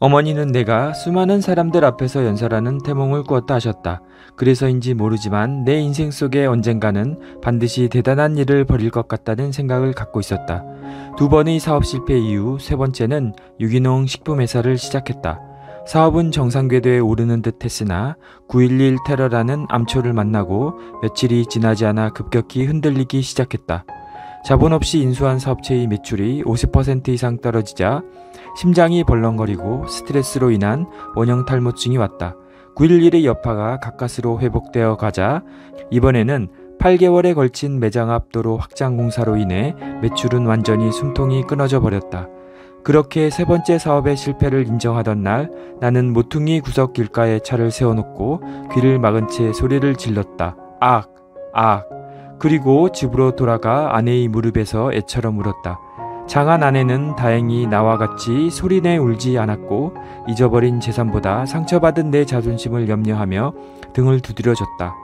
어머니는 내가 수많은 사람들 앞에서 연설하는 태몽을 꾸었다 하셨다. 그래서인지 모르지만 내 인생 속에 언젠가는 반드시 대단한 일을 벌일 것 같다는 생각을 갖고 있었다. 두 번의 사업 실패 이후 세 번째는 유기농 식품회사를 시작했다. 사업은 정상궤도에 오르는 듯 했으나 9.11 테러라는 암초를 만나고 며칠이 지나지 않아 급격히 흔들리기 시작했다. 자본 없이 인수한 사업체의 매출이 50% 이상 떨어지자 심장이 벌렁거리고 스트레스로 인한 원형 탈모증이 왔다. 9.11의 여파가 가까스로 회복되어 가자 이번에는 8개월에 걸친 매장 압 도로 확장 공사로 인해 매출은 완전히 숨통이 끊어져 버렸다. 그렇게 세 번째 사업의 실패를 인정하던 날 나는 모퉁이 구석 길가에 차를 세워놓고 귀를 막은 채 소리를 질렀다. 악! 악! 그리고 집으로 돌아가 아내의 무릎에서 애처럼 울었다. 장한 아내는 다행히 나와 같이 소리내 울지 않았고 잊어버린 재산보다 상처받은 내 자존심을 염려하며 등을 두드려줬다.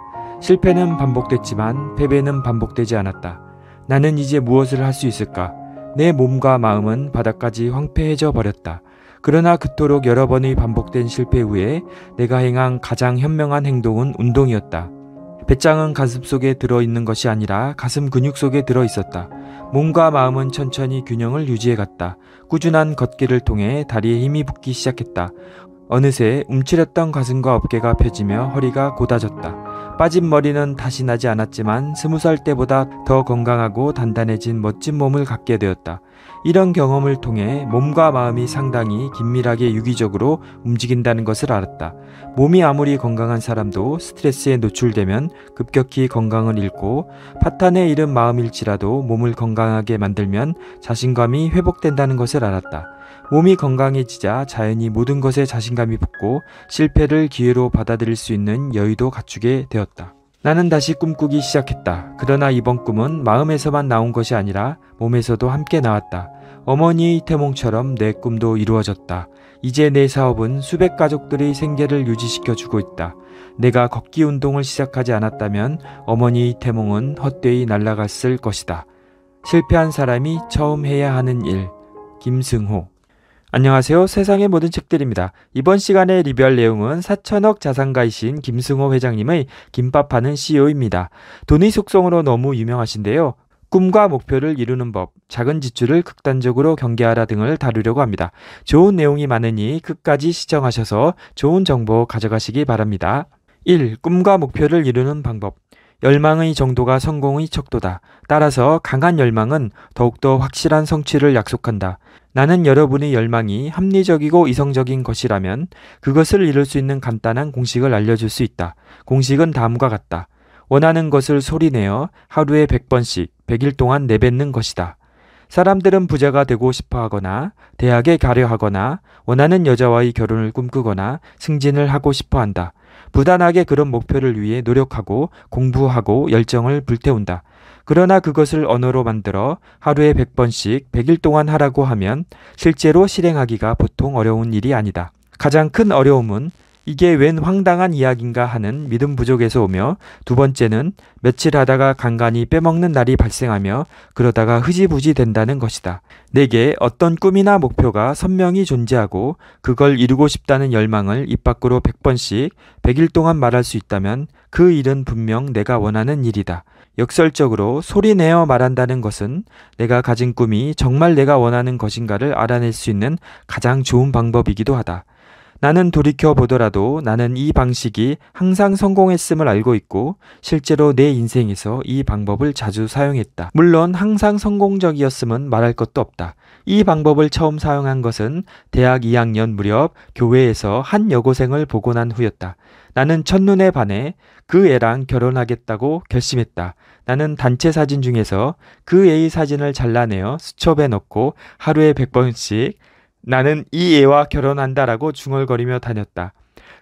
실패는 반복됐지만 패배는 반복되지 않았다. 나는 이제 무엇을 할 수 있을까? 내 몸과 마음은 바닥까지 황폐해져 버렸다. 그러나 그토록 여러 번의 반복된 실패 후에 내가 행한 가장 현명한 행동은 운동이었다. 배짱은 가슴 속에 들어있는 것이 아니라 가슴 근육 속에 들어있었다. 몸과 마음은 천천히 균형을 유지해갔다. 꾸준한 걷기를 통해 다리에 힘이 붙기 시작했다. 어느새 움츠렸던 가슴과 어깨가 펴지며 허리가 곧아졌다. 빠진 머리는 다시 나지 않았지만 스무 살 때보다 더 건강하고 단단해진 멋진 몸을 갖게 되었다. 이런 경험을 통해 몸과 마음이 상당히 긴밀하게 유기적으로 움직인다는 것을 알았다. 몸이 아무리 건강한 사람도 스트레스에 노출되면 급격히 건강을 잃고 파탄에 이른 마음일지라도 몸을 건강하게 만들면 자신감이 회복된다는 것을 알았다. 몸이 건강해지자 자연히 모든 것에 자신감이 붙고 실패를 기회로 받아들일 수 있는 여유도 갖추게 되었다. 나는 다시 꿈꾸기 시작했다. 그러나 이번 꿈은 마음에서만 나온 것이 아니라 몸에서도 함께 나왔다. 어머니의 태몽처럼 내 꿈도 이루어졌다. 이제 내 사업은 수백 가족들의 생계를 유지시켜주고 있다. 내가 걷기 운동을 시작하지 않았다면 어머니의 태몽은 헛되이 날아갔을 것이다. 실패한 사람이 처음 해야 하는 일. 김승호 안녕하세요. 세상의 모든 책들입니다. 이번 시간에 리뷰할 내용은 4천억 자산가이신 김승호 회장님의 김밥하는 CEO입니다. 돈의 속성으로 너무 유명하신데요. 꿈과 목표를 이루는 법, 작은 지출을 극단적으로 경계하라 등을 다루려고 합니다. 좋은 내용이 많으니 끝까지 시청하셔서 좋은 정보 가져가시기 바랍니다. 1. 꿈과 목표를 이루는 방법. 열망의 정도가 성공의 척도다. 따라서 강한 열망은 더욱더 확실한 성취를 약속한다. 나는 여러분의 열망이 합리적이고 이성적인 것이라면 그것을 이룰 수 있는 간단한 공식을 알려줄 수 있다. 공식은 다음과 같다. 원하는 것을 소리내어 하루에 100번씩 100일 동안 내뱉는 것이다. 사람들은 부자가 되고 싶어 하거나 대학에 가려 하거나 원하는 여자와의 결혼을 꿈꾸거나 승진을 하고 싶어 한다. 부단하게 그런 목표를 위해 노력하고 공부하고 열정을 불태운다. 그러나 그것을 언어로 만들어 하루에 100번씩 100일 동안 하라고 하면 실제로 실행하기가 보통 어려운 일이 아니다. 가장 큰 어려움은 이게 웬 황당한 이야기인가 하는 믿음 부족에서 오며 두 번째는 며칠 하다가 간간히 빼먹는 날이 발생하며 그러다가 흐지부지 된다는 것이다. 내게 어떤 꿈이나 목표가 선명히 존재하고 그걸 이루고 싶다는 열망을 입 밖으로 100번씩 100일 동안 말할 수 있다면 그 일은 분명 내가 원하는 일이다. 역설적으로 소리내어 말한다는 것은 내가 가진 꿈이 정말 내가 원하는 것인가를 알아낼 수 있는 가장 좋은 방법이기도 하다. 나는 돌이켜 보더라도 나는 이 방식이 항상 성공했음을 알고 있고 실제로 내 인생에서 이 방법을 자주 사용했다. 물론 항상 성공적이었음은 말할 것도 없다. 이 방법을 처음 사용한 것은 대학 2학년 무렵 교회에서 한 여고생을 보고 난 후였다. 나는 첫눈에 반해 그 애랑 결혼하겠다고 결심했다. 나는 단체 사진 중에서 그 애의 사진을 잘라내어 수첩에 넣고 하루에 100번씩 나는 이 애와 결혼한다라고 중얼거리며 다녔다.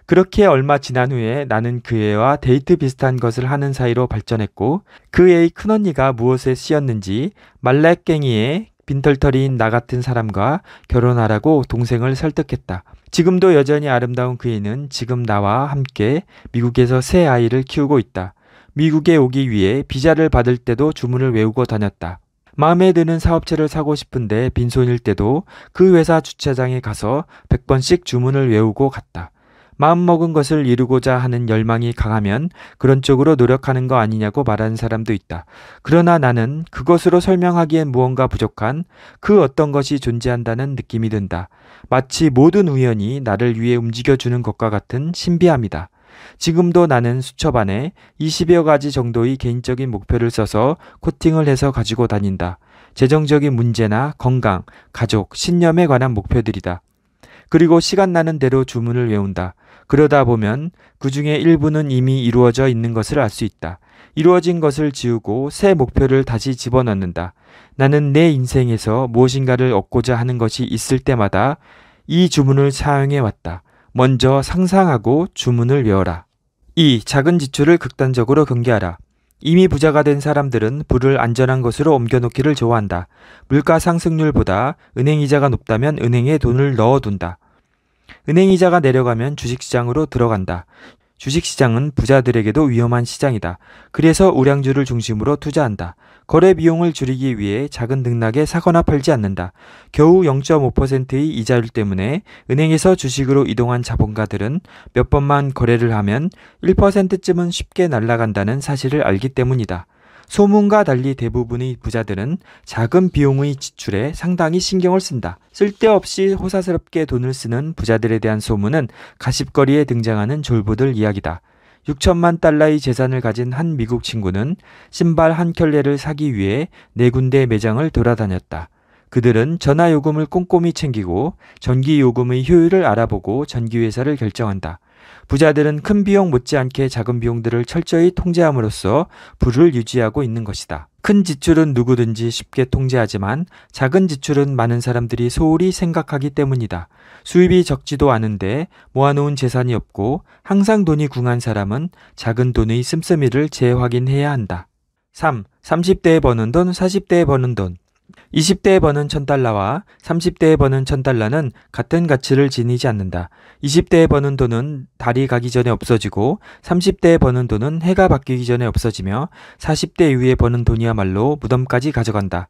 그렇게 얼마 지난 후에 나는 그 애와 데이트 비슷한 것을 하는 사이로 발전했고 그 애의 큰언니가 무엇에 쓰였는지 말렉갱이의 빈털터리인 나 같은 사람과 결혼하라고 동생을 설득했다. 지금도 여전히 아름다운 그 애는 지금 나와 함께 미국에서 새 아이를 키우고 있다. 미국에 오기 위해 비자를 받을 때도 주문을 외우고 다녔다. 마음에 드는 사업체를 사고 싶은데 빈손일 때도 그 회사 주차장에 가서 100번씩 주문을 외우고 갔다. 마음먹은 것을 이루고자 하는 열망이 강하면 그런 쪽으로 노력하는 거 아니냐고 말하는 사람도 있다. 그러나 나는 그것으로 설명하기엔 무언가 부족한 그 어떤 것이 존재한다는 느낌이 든다. 마치 모든 우연이 나를 위해 움직여주는 것과 같은 신비함이다. 지금도 나는 수첩 안에 20여 가지 정도의 개인적인 목표를 써서 코팅을 해서 가지고 다닌다. 재정적인 문제나 건강, 가족, 신념에 관한 목표들이다. 그리고 시간 나는 대로 주문을 외운다. 그러다 보면 그 중에 일부는 이미 이루어져 있는 것을 알 수 있다. 이루어진 것을 지우고 새 목표를 다시 집어넣는다. 나는 내 인생에서 무엇인가를 얻고자 하는 것이 있을 때마다 이 주문을 사용해 왔다. 먼저 상상하고 주문을 외워라. 2. 작은 지출을 극단적으로 경계하라. 이미 부자가 된 사람들은 부를 안전한 것으로 옮겨놓기를 좋아한다. 물가 상승률보다 은행 이자가 높다면 은행에 돈을 넣어둔다. 은행 이자가 내려가면 주식시장으로 들어간다. 주식시장은 부자들에게도 위험한 시장이다. 그래서 우량주를 중심으로 투자한다. 거래 비용을 줄이기 위해 작은 등락에 사거나 팔지 않는다. 겨우 0.5%의 이자율 때문에 은행에서 주식으로 이동한 자본가들은 몇 번만 거래를 하면 1%쯤은 쉽게 날아간다는 사실을 알기 때문이다. 소문과 달리 대부분의 부자들은 작은 비용의 지출에 상당히 신경을 쓴다. 쓸데없이 호사스럽게 돈을 쓰는 부자들에 대한 소문은 가십거리에 등장하는 졸부들 이야기다. 6천만 달러의 재산을 가진 한 미국 친구는 신발 한 켤레를 사기 위해 네 군데 매장을 돌아다녔다. 그들은 전화요금을 꼼꼼히 챙기고 전기요금의 효율을 알아보고 전기회사를 결정한다. 부자들은 큰 비용 못지않게 작은 비용들을 철저히 통제함으로써 부를 유지하고 있는 것이다. 큰 지출은 누구든지 쉽게 통제하지만 작은 지출은 많은 사람들이 소홀히 생각하기 때문이다. 수입이 적지도 않은데 모아놓은 재산이 없고 항상 돈이 궁한 사람은 작은 돈의 씀씀이를 재확인해야 한다. 3. 30대에 버는 돈, 40대에 버는 돈. 20대에 버는 천달러와 30대에 버는 천달러는 같은 가치를 지니지 않는다. 20대에 버는 돈은 달이 가기 전에 없어지고 30대에 버는 돈은 해가 바뀌기 전에 없어지며 40대 이후에 버는 돈이야말로 무덤까지 가져간다.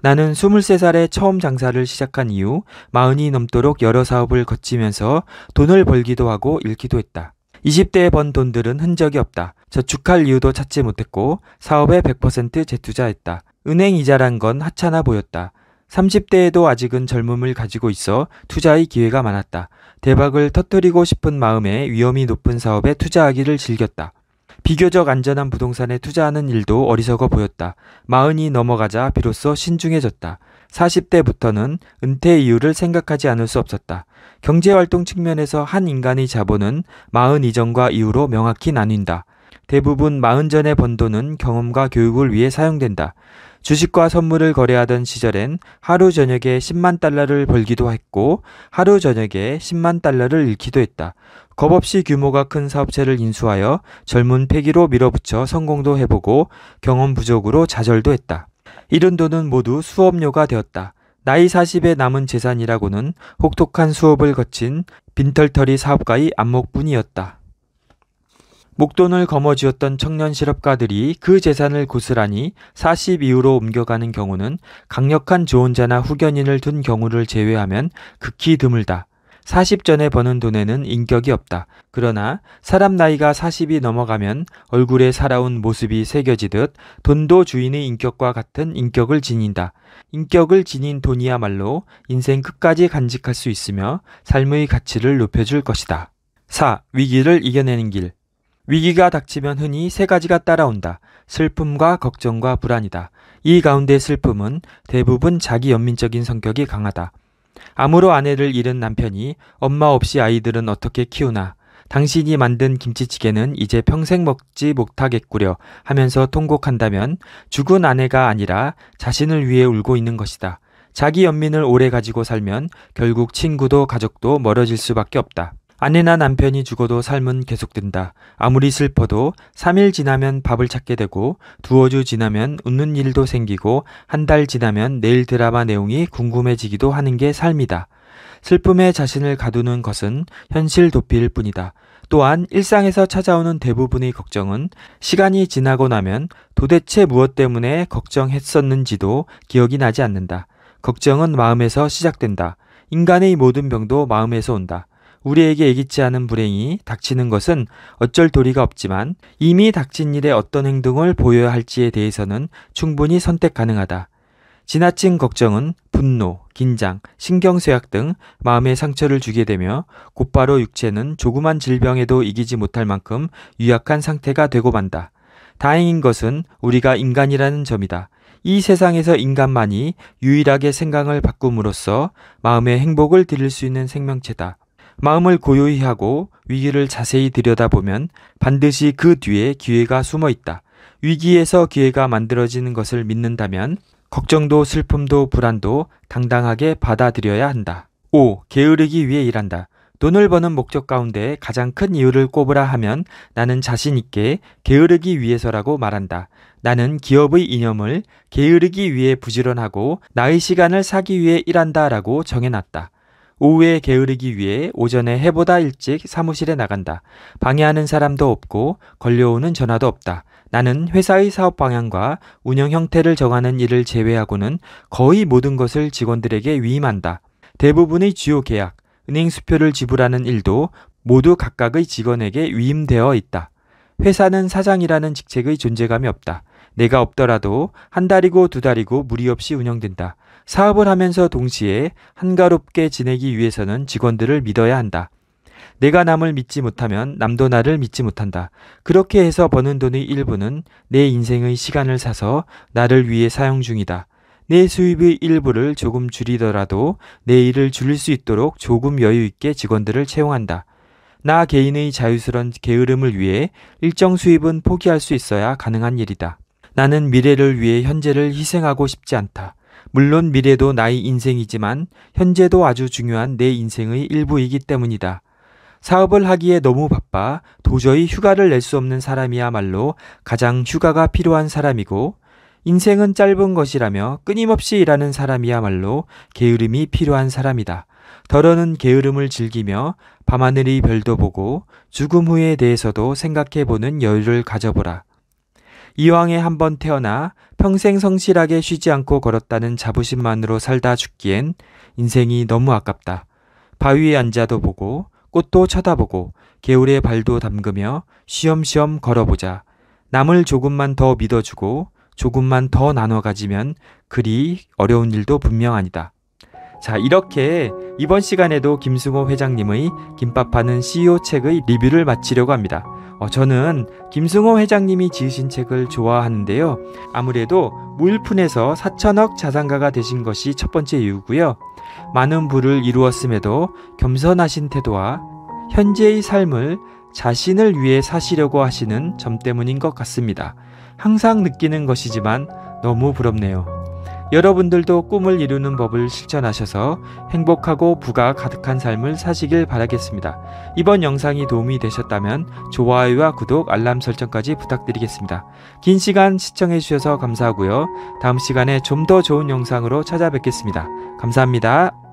나는 23살에 처음 장사를 시작한 이후 마흔이 넘도록 여러 사업을 거치면서 돈을 벌기도 하고 잃기도 했다. 20대에 번 돈들은 흔적이 없다. 저축할 이유도 찾지 못했고 사업에 100% 재투자했다. 은행 이자란 건 하찮아 보였다. 30대에도 아직은 젊음을 가지고 있어 투자의 기회가 많았다. 대박을 터뜨리고 싶은 마음에 위험이 높은 사업에 투자하기를 즐겼다. 비교적 안전한 부동산에 투자하는 일도 어리석어 보였다. 마흔이 넘어가자 비로소 신중해졌다. 40대부터는 은퇴 이유를 생각하지 않을 수 없었다. 경제활동 측면에서 한 인간의 자본은 마흔 이전과 이후로 명확히 나뉜다. 대부분 마흔 전의번 돈은 경험과 교육을 위해 사용된다. 주식과 선물을 거래하던 시절엔 하루 저녁에 10만 달러를 벌기도 했고 하루 저녁에 10만 달러를 잃기도 했다. 겁없이 규모가 큰 사업체를 인수하여 젊은 패기로 밀어붙여 성공도 해보고 경험 부족으로 좌절도 했다. 이런 돈은 모두 수업료가 되었다. 나이 40에 남은 재산이라고는 혹독한 수업을 거친 빈털터리 사업가의 안목뿐이었다. 목돈을 거머쥐었던 청년 실업가들이 그 재산을 고스란히 40 이후로 옮겨가는 경우는 강력한 조언자나 후견인을 둔 경우를 제외하면 극히 드물다. 40전에 버는 돈에는 인격이 없다. 그러나 사람 나이가 40이 넘어가면 얼굴에 살아온 모습이 새겨지듯 돈도 주인의 인격과 같은 인격을 지닌다. 인격을 지닌 돈이야말로 인생 끝까지 간직할 수 있으며 삶의 가치를 높여줄 것이다. 4. 위기를 이겨내는 길. 위기가 닥치면 흔히 세 가지가 따라온다. 슬픔과 걱정과 불안이다. 이 가운데 슬픔은 대부분 자기 연민적인 성격이 강하다. 아무로 아내를 잃은 남편이 엄마 없이 아이들은 어떻게 키우나 당신이 만든 김치찌개는 이제 평생 먹지 못하겠구려 하면서 통곡한다면 죽은 아내가 아니라 자신을 위해 울고 있는 것이다. 자기 연민을 오래 가지고 살면 결국 친구도 가족도 멀어질 수밖에 없다. 아내나 남편이 죽어도 삶은 계속된다. 아무리 슬퍼도 3일 지나면 밥을 찾게 되고 두어 주 지나면 웃는 일도 생기고 한 달 지나면 내일 드라마 내용이 궁금해지기도 하는 게 삶이다. 슬픔에 자신을 가두는 것은 현실 도피일 뿐이다. 또한 일상에서 찾아오는 대부분의 걱정은 시간이 지나고 나면 도대체 무엇 때문에 걱정했었는지도 기억이 나지 않는다. 걱정은 마음에서 시작된다. 인간의 모든 병도 마음에서 온다. 우리에게 예기치 않은 불행이 닥치는 것은 어쩔 도리가 없지만 이미 닥친 일에 어떤 행동을 보여야 할지에 대해서는 충분히 선택 가능하다. 지나친 걱정은 분노, 긴장, 신경쇠약 등마음의 상처를 주게 되며 곧바로 육체는 조그만 질병에도 이기지 못할 만큼 유약한 상태가 되고 만다. 다행인 것은 우리가 인간이라는 점이다. 이 세상에서 인간만이 유일하게 생각을 바꿈으로써 마음의 행복을 드릴 수 있는 생명체다. 마음을 고요히 하고 위기를 자세히 들여다보면 반드시 그 뒤에 기회가 숨어 있다. 위기에서 기회가 만들어지는 것을 믿는다면 걱정도 슬픔도 불안도 당당하게 받아들여야 한다. 5. 게으르기 위해 일한다. 돈을 버는 목적 가운데 가장 큰 이유를 꼽으라 하면 나는 자신있게 게으르기 위해서라고 말한다. 나는 기업의 이념을 게으르기 위해 부지런하고 나의 시간을 사기 위해 일한다 라고 정해놨다. 오후에 게으르기 위해 오전에 해보다 일찍 사무실에 나간다. 방해하는 사람도 없고 걸려오는 전화도 없다. 나는 회사의 사업 방향과 운영 형태를 정하는 일을 제외하고는 거의 모든 것을 직원들에게 위임한다. 대부분의 주요 계약, 은행 수표를 지불하는 일도 모두 각각의 직원에게 위임되어 있다. 회사는 사장이라는 직책의 존재감이 없다. 내가 없더라도 한 달이고 두 달이고 무리 없이 운영된다. 사업을 하면서 동시에 한가롭게 지내기 위해서는 직원들을 믿어야 한다. 내가 남을 믿지 못하면 남도 나를 믿지 못한다. 그렇게 해서 버는 돈의 일부는 내 인생의 시간을 사서 나를 위해 사용 중이다. 내 수입의 일부를 조금 줄이더라도 내 일을 줄일 수 있도록 조금 여유 있게 직원들을 채용한다. 나 개인의 자유스런 게으름을 위해 일정 수입은 포기할 수 있어야 가능한 일이다. 나는 미래를 위해 현재를 희생하고 싶지 않다. 물론 미래도 나의 인생이지만 현재도 아주 중요한 내 인생의 일부이기 때문이다. 사업을 하기에 너무 바빠 도저히 휴가를 낼 수 없는 사람이야말로 가장 휴가가 필요한 사람이고 인생은 짧은 것이라며 끊임없이 일하는 사람이야말로 게으름이 필요한 사람이다. 더러는 게으름을 즐기며 밤하늘이 별도 보고 죽음 후에 대해서도 생각해 보는 여유를 가져보라. 이왕에 한번 태어나 평생 성실하게 쉬지 않고 걸었다는 자부심만으로 살다 죽기엔 인생이 너무 아깝다. 바위에 앉아도 보고 꽃도 쳐다보고 개울에 발도 담그며 쉬엄쉬엄 걸어보자. 남을 조금만 더 믿어주고 조금만 더 나눠 가지면 그리 어려운 일도 분명 아니다. 자, 이렇게 이번 시간에도 김승호 회장님의 김밥하는 CEO 책의 리뷰를 마치려고 합니다. 어, 저는 김승호 회장님이 지으신 책을 좋아하는데요. 아무래도 물푼에서 4천억 자산가가 되신 것이 첫 번째 이유고요. 많은 부를 이루었음에도 겸손하신 태도와 현재의 삶을 자신을 위해 사시려고 하시는 점 때문인 것 같습니다. 항상 느끼는 것이지만 너무 부럽네요. 여러분들도 꿈을 이루는 법을 실천하셔서 행복하고 부가 가득한 삶을 사시길 바라겠습니다. 이번 영상이 도움이 되셨다면 좋아요와 구독, 알람 설정까지 부탁드리겠습니다. 긴 시간 시청해주셔서 감사하고요. 다음 시간에 좀 더 좋은 영상으로 찾아뵙겠습니다. 감사합니다.